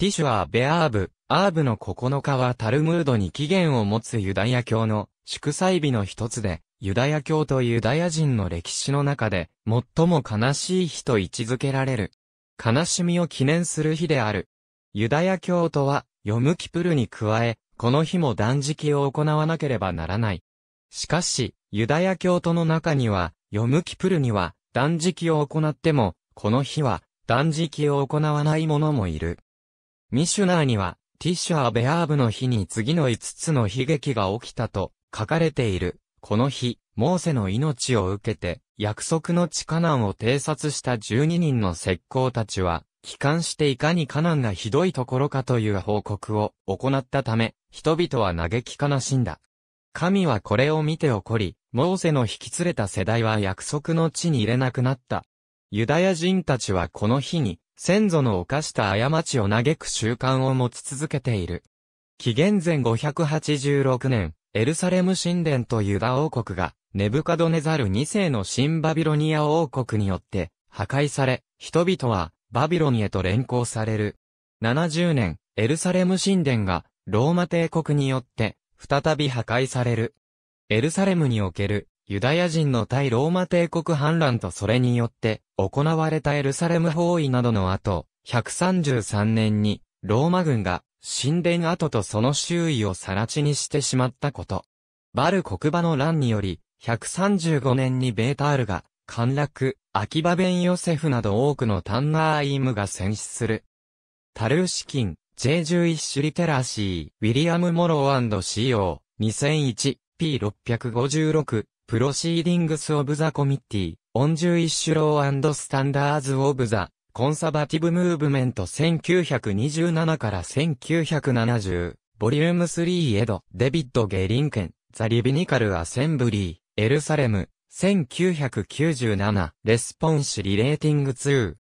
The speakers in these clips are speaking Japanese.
ティシュアベアーブ、アーブの9日はタルムードに起源を持つユダヤ教の祝祭日の一つで、ユダヤ教とユダヤ人の歴史の中で最も悲しい日と位置づけられる。悲しみを記念する日である。ユダヤ教徒は、ヨムキプルに加え、この日も断食を行わなければならない。しかし、ユダヤ教徒の中には、ヨムキプルには断食を行っても、この日は断食を行わない者もいる。ミシュナーには、ティッシュアーベアーブの日に次の5つの悲劇が起きたと書かれている。この日、モーセの命を受けて、約束の地カナンを偵察した12人の石膏たちは、帰還していかにカナンがひどいところかという報告を行ったため、人々は嘆き悲しんだ。神はこれを見て怒り、モーセの引き連れた世代は約束の地に入れなくなった。ユダヤ人たちはこの日に、先祖の犯した過ちを嘆く習慣を持ち続けている。紀元前586年、エルサレム神殿とユダ王国が、ネブカドネザル2世の新バビロニア王国によって、破壊され、人々は、バビロニへと連行される。70年、エルサレム神殿が、ローマ帝国によって、再び破壊される。エルサレムにおける、ユダヤ人の対ローマ帝国反乱とそれによって行われたエルサレム包囲などの後、133年にローマ軍が神殿跡とその周囲を更地にしてしまったこと。バル国場の乱により、135年にベータールが陥落、秋葉弁ヨセフなど多くのタンナーイムが戦死する。タルーシキン、J11 種リテラシー、ウィリアム・モロー &CO、2001、P656、プロシーディングス・オブ・ザ・コミッティ、オン・ジュイッシュ・ロー・スタンダーズ・オブ・ザ・コンサバティブ・ムーブメント1927から1970、ボリューム3エド、デビッド・ゲリンケン、ザ・リビニカル・アセンブリー、エルサレム、1997、レスポンシ・リレーティング2。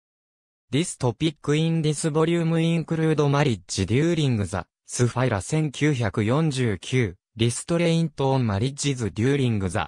This topic in this volume include marriage during the Sphira 1949 Restraint on marriages during the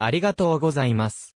ありがとうございます。